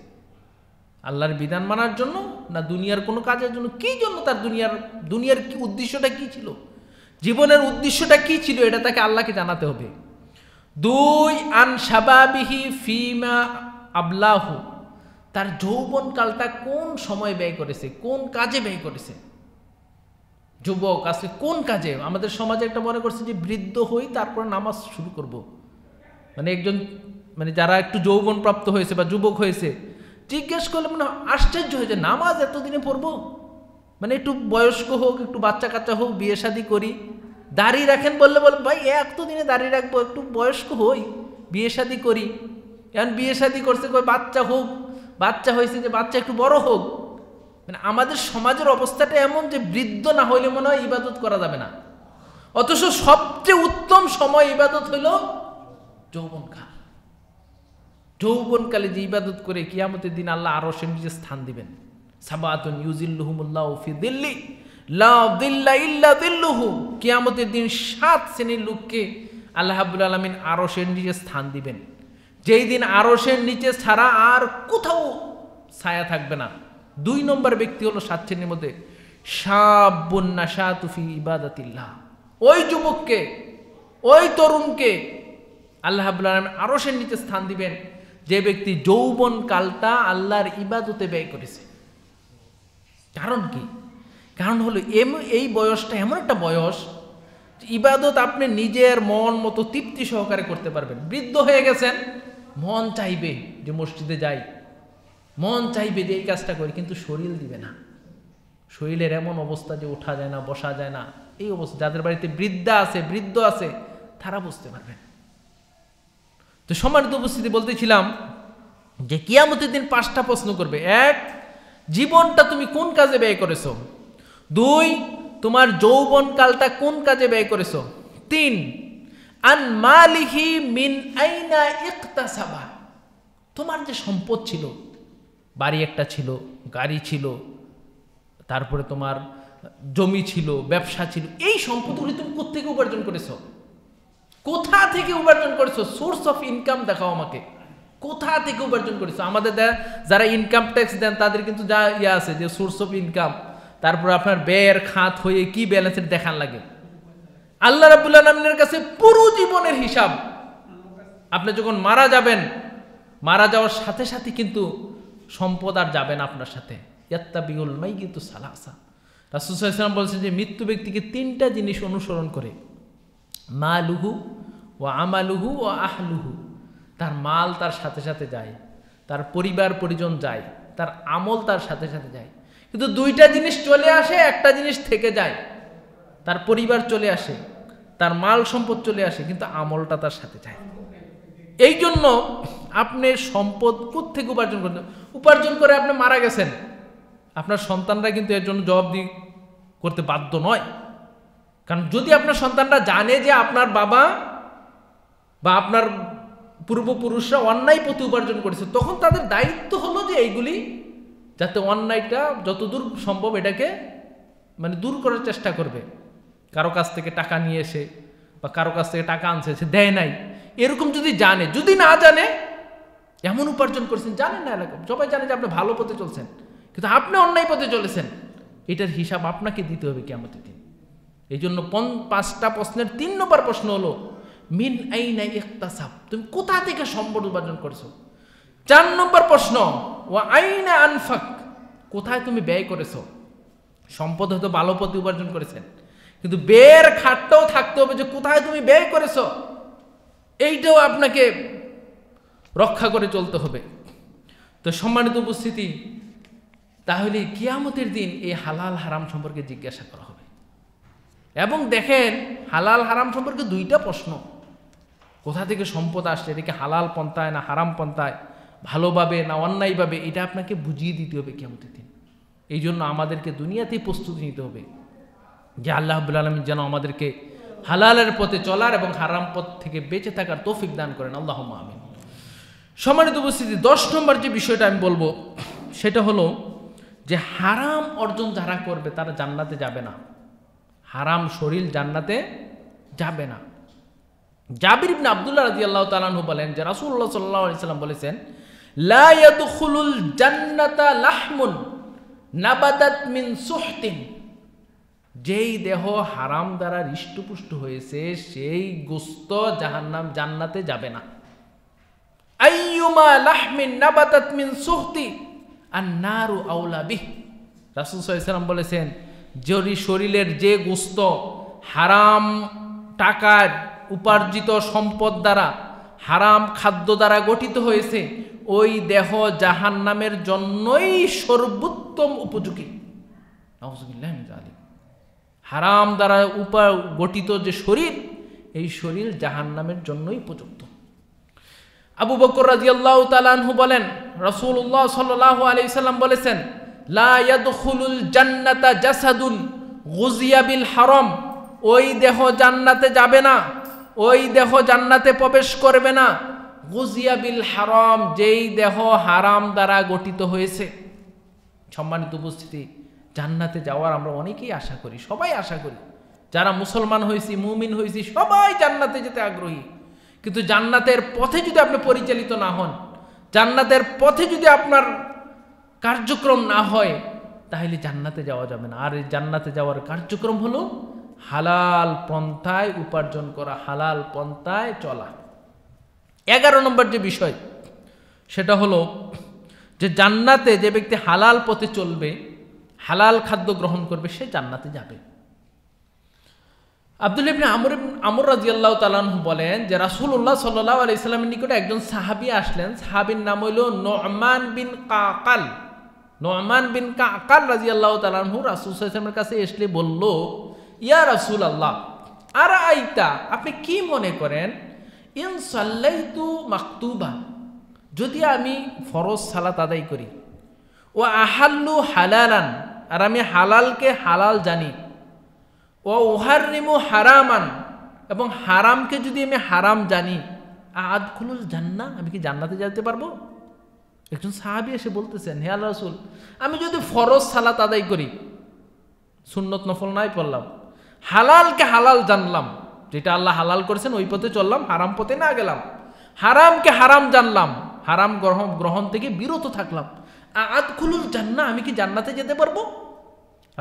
আল্লাহর বিধান মানার জন্য না দুনিয়ার কোনো কাজের জন্য কি জন্য তার দুনিয়ার দুনিয়ার কি উদ্দেশ্যটা কি ছিল জীবনের উদ্দেশ্যটা কি ছিল এটা তাকে আল্লাহকে জানাতে হবে দুই আন সাবাবিহি ফিমা আবলাহ তার যৌবনকালটা কোন সময় ব্যয় করেছে কোন কাজে ব্যয় করেছে যুবক আজকে কোন কাজে আমাদের সমাজে একটা মনে করছে যে বৃদ্ধ হই তারপরে নামাজ শুরু করব। মানে একজন মানে যারা একটু যৌবন প্রাপ্ত হয়েছে বা যুবক হয়েছে জিজ্ঞেস করলে মানে আশ্চর্য হয়েছে নামাজ এতদিনে পড়বো মানে একটু বয়স্ক হোক একটু বাচ্চা কাচ্চা হোক বিয়ে শাদি করি দাঁড়িয়ে রাখেন বললে বল ভাই এত দিনে রাখবো একটু বয়স্ক হই বিয়ে শাদি করি এখন বিয়ে শাদি করছে কই বাচ্চা হোক বাচ্চা হয়েছে যে বাচ্চা একটু বড় হোক মানে আমাদের সমাজের অবস্থাটা এমন যে বৃদ্ধ না হইলে মনে হয় ইবাদত করা যাবে না অথচ সবচেয়ে উত্তম সময় ইবাদত হইল কাল যৌবনকালে যে ইবাদত করে কিয়ামতের দিন আল্লাহ আরও সে নিজে স্থান দিবেন সাবাতুন ইউজিল্লুহুমুল্লাহ ফি দিল্লি লাউদ্দিল্লা ইল্লা দিল্লুহু কিয়ামতের দিন সাত শ্রেণীর লোককে আল্লাহ আবুল আলমিন আরো সে নিজে স্থান দিবেন যেই দিন আরসের নিচে ছাড়া আর কোথাও ছায়া থাকবে না দুই নম্বর ব্যক্তি হলো সাত শ্রেণীর মধ্যে সাবন্না তুফি ইবাদাতিল্লাহ ওই যুবককে ওই তরুণকে আল্লাহ আবুল আরো আরসের নিচে স্থান দিবেন যে ব্যক্তি যৌবন কালটা আল্লাহর ইবাদতে ব্যয় করেছে কারণ কি কারণ হলো এম এই বয়সটা এমন একটা বয়স ইবাদত আপনি নিজের মন মতো তৃপ্তি সহকারে করতে পারবেন বৃদ্ধ হয়ে গেছেন মন চাইবে যে মসজিদে যাই মন চাইবে যে এই কাজটা করি কিন্তু শরীর দিবে না শরীরের এমন অবস্থা যে ওঠা যায় না বসা যায় না এই অবস্থা যাদের বাড়িতে বৃদ্ধা আছে বৃদ্ধ আছে তারা বুঝতে পারবেন তো সম্মানিত উপস্থিতি বলতেছিলাম যে কিয়ামতের দিন পাঁচটা প্রশ্ন করবে এক জীবনটা তুমি কোন কাজে ব্যয় করেছো দুই তোমার যৌবনকালটা কোন কাজে ব্যয় করেছো তিন আন মালিহি মিন আইনা সাবা তোমার যে সম্পদ ছিল বাড়ি একটা ছিল গাড়ি ছিল তারপরে তোমার জমি ছিল ব্যবসা ছিল এই সম্পদগুলি তুমি কোথেকে উপার্জন করেছো কোথা থেকে উপার্জন করেছো সোর্স অফ ইনকাম দেখাও আমাকে কোথা থেকে উপার্জন করেছো আমাদের যারা ইনকাম ট্যাক্স দেন তাদের কিন্তু যা ইয়ে আছে যে সোর্স অফ ইনকাম তারপর আপনার ব্যয়ের খাত হয়ে কি ব্যালেন্সের দেখান লাগে আল্লাহ রাবুল্লাহ নামিনের কাছে পুরো জীবনের হিসাব আপনি যখন মারা যাবেন মারা যাওয়ার সাথে সাথে কিন্তু সম্পদ আর যাবে না আপনার সাথে ইয়াত্তা বিউল মাই কিন্তু সালাসা রাসুসাল্লাম বলছেন যে মৃত্যু ব্যক্তিকে তিনটা জিনিস অনুসরণ করে মা লুহু ও আমালুহু ও আহলুহু তার মাল তার সাথে সাথে যায় তার পরিবার পরিজন যায় তার আমল তার সাথে সাথে যায় কিন্তু দুইটা জিনিস চলে আসে একটা জিনিস থেকে যায় তার পরিবার চলে আসে তার মাল সম্পদ চলে আসে কিন্তু আমলটা তার সাথে যায় এই জন্য আপনি সম্পদ থেকে উপার্জন করেন উপার্জন করে আপনি মারা গেছেন আপনার সন্তানরা কিন্তু এর জন্য জবাবদি করতে বাধ্য নয় কারণ যদি আপনার সন্তানরা জানে যে আপনার বাবা বা আপনার পূর্বপুরুষরা অন্যায় পথে উপার্জন করেছে তখন তাদের দায়িত্ব হলো যে এইগুলি যাতে অন্যায়টা যতদূর সম্ভব এটাকে মানে দূর করার চেষ্টা করবে কারো কাছ থেকে টাকা নিয়ে এসে বা কারো কাছ থেকে টাকা আনছে সে দেয় নাই এরকম যদি জানে যদি না জানে এমন উপার্জন করেছেন জানেন না এরকম সবাই জানে যে আপনি ভালো পথে চলছেন কিন্তু আপনি অন্যায় পথে চলেছেন এটার হিসাব আপনাকে দিতে হবে কেমন দিন এই জন্য পাঁচটা প্রশ্নের তিন নম্বর প্রশ্ন হলো মিন একটা ইকতাসাব তুমি কোথা থেকে সম্পদ উপার্জন করছো চার নম্বর প্রশ্ন ও আইনা আনফাক কোথায় তুমি ব্যয় করেছো সম্পদ হয়তো ভালো পথে উপার্জন করেছেন কিন্তু ব্যয়ের খাটটাও থাকতে হবে যে কোথায় তুমি ব্যয় করেছো এইটাও আপনাকে রক্ষা করে চলতে হবে তো সম্মানিত উপস্থিতি তাহলে কিয়ামতের দিন এই হালাল হারাম সম্পর্কে জিজ্ঞাসা করা হবে এবং দেখেন হালাল হারাম সম্পর্কে দুইটা প্রশ্ন কোথা থেকে সম্পদ আসছে এটাকে হালাল পন্থায় না হারাম পন্থায় ভালোভাবে না অন্যায়ভাবে এটা আপনাকে বুঝিয়ে দিতে হবে কেমন দিন এই জন্য আমাদেরকে দুনিয়াতেই প্রস্তুতি নিতে হবে যে আব্বুল আলম যেন আমাদেরকে হালালের পথে চলার এবং হারাম পথ থেকে বেঁচে থাকার তৌফিক দান করেন আল্লাহ আমিন সম্মানিত উপস্থিতি দশ নম্বর যে বিষয়টা আমি বলবো সেটা হলো যে হারাম অর্জন যারা করবে তারা জান্নাতে যাবে না হারাম জান্নাতে যাবে না জাবির ইবনে আবদুল্লাহ রাদিয়াল্লাহু তাআলা তালাহু বলেন যে রাসূলুল্লাহ সাল্লাল্লাহু আলাইহি সাল্লাম বলেছেন ইয়াদখুলুল জান্নাতা লাহমুন নাবাদাত মিন সুহতিন যেই দেহ হারাম দ্বারা হৃষ্টপুষ্ট হয়েছে সেই গোস্ত জাহান্নাম জান্নাতে যাবে না আইয়ুমা লাহমিন নাবাতাত মিন সুহতি আর নারু আউলাবিহ রাসুল সাল্লাম বলেছেন যদি শরীরের যে গোস্ত হারাম টাকার উপার্জিত সম্পদ দ্বারা হারাম খাদ্য দ্বারা গঠিত হয়েছে ওই দেহ জাহান নামের জন্যই সর্বোত্তম উপযোগী হারাম দ্বারা উপা গঠিত যে শরীর এই শরীর জাহান নামের জন্যই উপযুক্ত আবু বকর রাজিয়াল্লাহ তালানহু বলেন রসুল্লাহ সাল্লাহ আলি সাল্লাম বলেছেন লা লাদুল জান্নাতা জাসাদুল গুজিয়াবিল হারম ওই দেহ জান্নাতে যাবে না ওই দেহ জান্নাতে প্রবেশ করবে না গুজিয়াবিল হারম যেই দেহ হারাম দ্বারা গঠিত হয়েছে সম্মানিত উপস্থিতি জান্নাতে যাওয়ার আমরা অনেকেই আশা করি সবাই আশা করি যারা মুসলমান হয়েছি মুমিন হয়েছি সবাই জান্নাতে যেতে আগ্রহী কিন্তু জান্নাতের পথে যদি আপনি পরিচালিত না হন জান্নাতের পথে যদি আপনার কার্যক্রম না হয় তাহলে জান্নাতে যাওয়া যাবে না আর এই জান্নাতে যাওয়ার কার্যক্রম হলো হালাল পন্থায় উপার্জন করা হালাল পন্থায় চলা এগারো নম্বর যে বিষয় সেটা হলো যে জান্নাতে যে ব্যক্তি হালাল পথে চলবে হালাল খাদ্য গ্রহণ করবে সে জান্নাতে যাবে আব্দুল ইবিন আমর আমর রাজি আল্লাহ বলেন যে রাসুল্লাহ সাল্লাহ আলাইসালামের ইসলামের নিকটে একজন সাহাবি আসলেন সাহাবির নাম হইল নোমান বিন কাকাল নোমান বিন কাকার রাজি আল্লাহ তালু রাসুল সাল্লামের কাছে এসলে বলল ইয়া রাসুল আল্লাহ আর আইতা আপনি কি মনে করেন ইন তু মাকতুবা যদি আমি ফরজ সালাত আদায় করি ও আহাল্লু হালালান আর আমি হালালকে হালাল জানি ও ওহারিমু হারামান এবং হারামকে যদি আমি হারাম জানি খুলুল জান্না আমি কি জান্নাতে যেতে পারবো একজন সাহাবি এসে বলতেছেন হে আল্লাহ রসুল আমি যদি ফরজ সালাত আদায় করি সুন্নত নফল নাই পড়লাম হালালকে হালাল জানলাম যেটা আল্লাহ হালাল করেছেন ওই পথে চললাম হারাম পথে না গেলাম হারামকে হারাম জানলাম হারাম গ্রহণ গ্রহণ থেকে বিরত থাকলাম আত খুলুল জান্না আমি কি জান্নাতে যেতে পারবো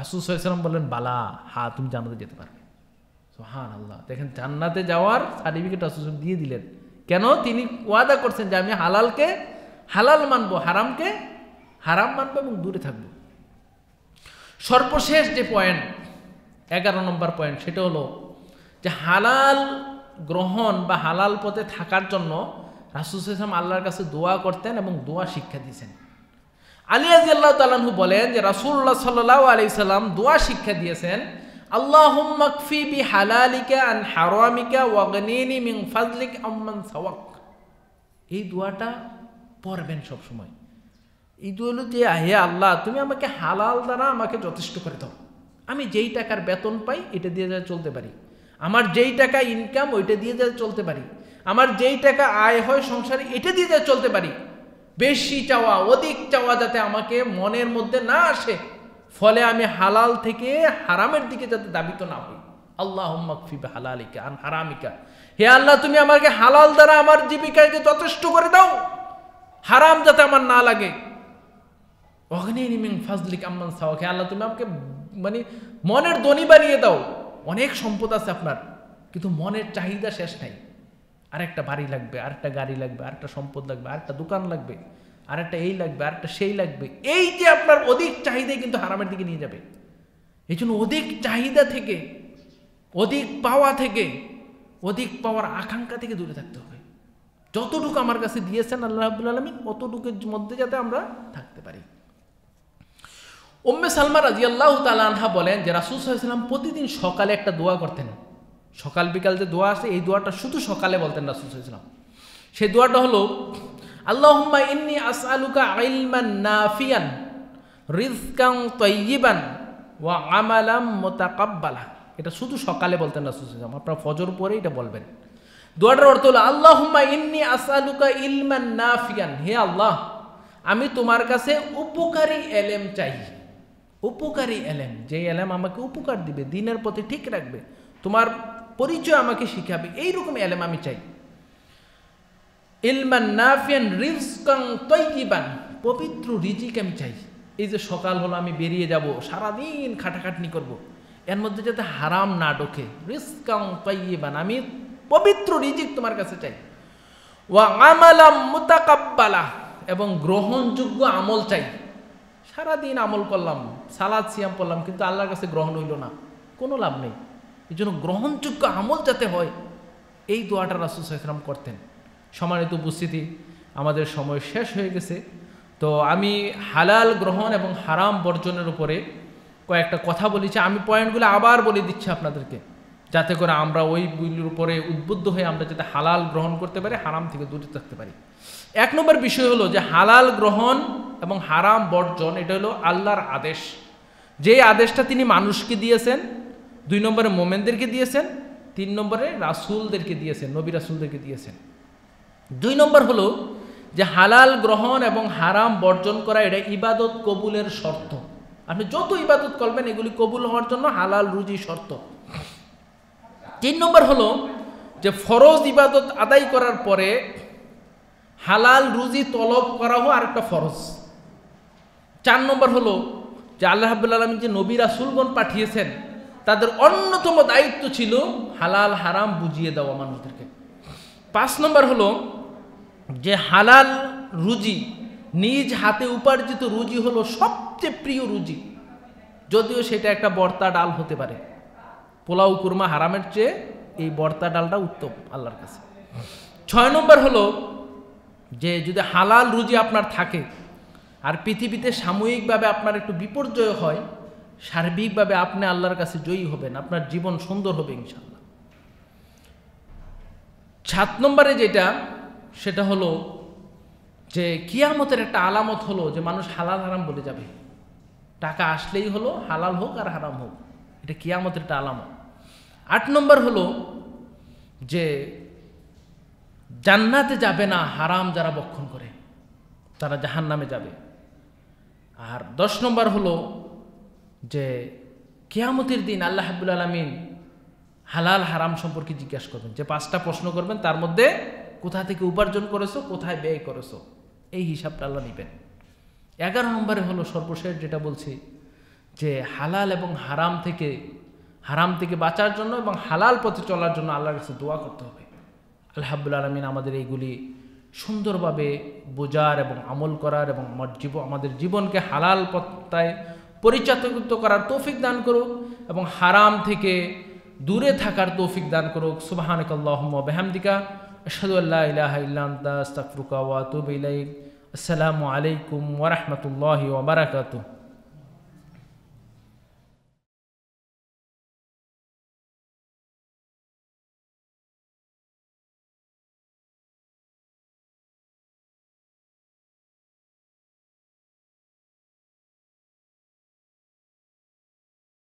রাসুল সাল্লাম বললেন বালা হা তুমি জান্নাতে যেতে পারবে হান আল্লাহ দেখেন জান্নাতে যাওয়ার সার্টিফিকেট রাসুল দিয়ে দিলেন কেন তিনি ওয়াদা করছেন যে আমি হালালকে হালাল মানব হারামকে হারাম মানব এবং দূরে থাকব সর্বশেষ যে পয়েন্ট এগারো নম্বর পয়েন্ট সেটা হলো যে হালাল গ্রহণ বা হালাল পথে থাকার জন্য রাসুসাম আল্লাহর কাছে দোয়া করতেন এবং দোয়া শিক্ষা দিয়েছেন আলিয়াজ আল্লাহ তালাহু বলেন যে রাসুল্লাহ সাল্লাহ আলি সাল্লাম দোয়া শিক্ষা দিয়েছেন আল্লাহমকফি বি হালালিকা আন হারামিকা ওয়াগনিনি মিং ফাজলিক আম্মান সওয়াক এই দোয়াটা পড়বেন সবসময় ঈদ হলো যে হে আল্লাহ তুমি আমাকে হালাল দ্বারা আমাকে যথেষ্ট করে দাও আমি যেই টাকার বেতন পাই এটা দিয়ে যা চলতে পারি আমার যেই টাকা ইনকাম ওইটা দিয়ে যা চলতে পারি আমার যেই টাকা আয় হয় সংসারে এটা দিয়ে যা চলতে পারি বেশি চাওয়া অধিক চাওয়া যাতে আমাকে মনের মধ্যে না আসে ফলে আমি হালাল থেকে হারামের দিকে যাতে দাবিত না হই আল্লাহ মকফিবে হালালিকা আন হারামিকা হে আল্লাহ তুমি আমাকে হালাল দ্বারা আমার জীবিকাকে যথেষ্ট করে দাও হারাম যাতে আমার না লাগে ফাজলিক আম্মান সাওয়াকে আল্লাহ তুমি আমাকে মানে মনের দনি বানিয়ে দাও অনেক সম্পদ আছে আপনার কিন্তু মনের চাহিদা শেষ নাই আরেকটা বাড়ি লাগবে আর একটা গাড়ি লাগবে আরেকটা সম্পদ লাগবে আর একটা দোকান লাগবে আর একটা এই লাগবে আরেকটা সেই লাগবে এই যে আপনার অধিক চাহিদাই কিন্তু হারামের দিকে নিয়ে যাবে এই জন্য অধিক চাহিদা থেকে অধিক পাওয়া থেকে অধিক পাওয়ার আকাঙ্ক্ষা থেকে দূরে থাকতে হবে যতটুকু আমার কাছে দিয়েছেন আল্লাহ আব্দুল আলমিন অতটুকুর মধ্যে যাতে আমরা থাকতে পারি ওম্মে সালমা আল্লাহ তালহা বলেন যে রাসুল সাল্লাম প্রতিদিন সকালে একটা দোয়া করতেন সকাল বিকাল যে দোয়া আছে এই দোয়াটা শুধু সকালে বলতেন রাসুল সাল্লাম সেই দোয়াটা হলো আল্লাহ ইন্নি আসালুকা আইলমান নাফিয়ান রিজকাং তৈবান ও আমালাম মোতাকাব্বালা এটা শুধু সকালে বলতেন রাসুল সাল্লাম আপনার ফজর পরে এটা বলবেন দোয়াটার অর্থ হলো আল্লাহ ইন্নি আসালুকা ইলমান নাফিয়ান হে আল্লাহ আমি তোমার কাছে উপকারী এলেম চাই উপকারী এলেম যে এলেম আমাকে উপকার দিবে দিনের পথে ঠিক রাখবে তোমার পরিচয় আমাকে শিখাবে এইরকম এলেম আমি চাই ইলমান নাফিয়ান রিজকাং তৈকিবান পবিত্র রিজিক আমি চাই এই যে সকাল হলো আমি বেরিয়ে যাব সারাদিন খাটাখাটনি করব। এর মধ্যে যাতে হারাম না ঢোকে রিস্কাং তৈবান আমি পবিত্র রিজিক তোমার কাছে চাই ওয়া আমালাম মুতাকাব্বালা এবং গ্রহণযোগ্য আমল চাই সারাদিন আমল করলাম সালাদ সিয়াম করলাম কিন্তু আল্লাহর কাছে গ্রহণ হইল না কোনো লাভ নেই এই জন্য গ্রহণযোগ্য আমল যাতে হয় এই দোয়াটা রাসুল সাহসালাম করতেন সমানিত উপস্থিতি আমাদের সময় শেষ হয়ে গেছে তো আমি হালাল গ্রহণ এবং হারাম বর্জনের উপরে কয়েকটা কথা বলেছি আমি পয়েন্টগুলো আবার বলে দিচ্ছি আপনাদেরকে যাতে করে আমরা ওই উপরে উদ্বুদ্ধ হয়ে আমরা যাতে হালাল গ্রহণ করতে পারি হারাম থেকে দূরে থাকতে পারি এক নম্বর বিষয় হলো যে হালাল গ্রহণ এবং হারাম বর্জন এটা হলো আল্লাহর আদেশ যে আদেশটা তিনি মানুষকে দিয়েছেন দুই নম্বরে মোমেনদেরকে দিয়েছেন তিন নম্বরে রাসুলদেরকে দিয়েছেন নবী রাসুলদেরকে দিয়েছেন দুই নম্বর হলো যে হালাল গ্রহণ এবং হারাম বর্জন করা এটা ইবাদত কবুলের শর্ত আপনি যত ইবাদত করবেন এগুলি কবুল হওয়ার জন্য হালাল রুজি শর্ত তিন নম্বর হলো যে ফরজ ইবাদত আদায় করার পরে হালাল রুজি তলব করাও আরেকটা ফরজ চার নম্বর হলো যে আল্লাহ রাবুল্লা আলমী যে নবী রাসুলগণ পাঠিয়েছেন তাদের অন্যতম দায়িত্ব ছিল হালাল হারাম বুঝিয়ে দেওয়া মানুষদেরকে পাঁচ নম্বর হলো যে হালাল রুজি নিজ হাতে উপার্জিত রুজি হলো সবচেয়ে প্রিয় রুজি যদিও সেটা একটা বর্তা ডাল হতে পারে পোলাও কুরমা হারামের চেয়ে এই বর্তা ডালটা উত্তম আল্লাহর কাছে ছয় নম্বর হলো যে যদি হালাল রুজি আপনার থাকে আর পৃথিবীতে সাময়িকভাবে আপনার একটু বিপর্যয় হয় সার্বিকভাবে আপনি আল্লাহর কাছে জয়ী হবেন আপনার জীবন সুন্দর হবে ইনশাল্লাহ সাত নম্বরে যেটা সেটা হলো যে কিয়ামতের একটা আলামত হলো যে মানুষ হালাল হারাম বলে যাবে টাকা আসলেই হলো হালাল হোক আর হারাম হোক এটা কিয়ামতের একটা আলামত আট নম্বর হলো যে জান্নাতে যাবে না হারাম যারা বক্ষণ করে তারা জাহান নামে যাবে আর দশ নম্বর হলো যে কেয়ামতির দিন আল্লাহ হাবুল আলমিন হালাল হারাম সম্পর্কে জিজ্ঞাসা করবেন যে পাঁচটা প্রশ্ন করবেন তার মধ্যে কোথা থেকে উপার্জন করেছো কোথায় ব্যয় করেছো এই হিসাবটা আল্লাহ নেবেন এগারো নম্বরে হলো সর্বশেষ যেটা বলছি যে হালাল এবং হারাম থেকে হারাম থেকে বাঁচার জন্য এবং হালাল পথে চলার জন্য আল্লাহর কাছে দোয়া করতে হবে আলহাবুল আলমিন আমাদের এইগুলি সুন্দরভাবে বোঝার এবং আমল করার এবং আমার জীব আমাদের জীবনকে হালাল পত্তায় পরিচালিত করার তৌফিক দান করুক এবং হারাম থেকে দূরে থাকার তৌফিক দান করুক সুবাহানকাল্লাহমদিকা আসাদুল্লাহ ইলাহ আসসালামু আলাইকুম ওরহমতুল্লাহ ওবরাকাতুহ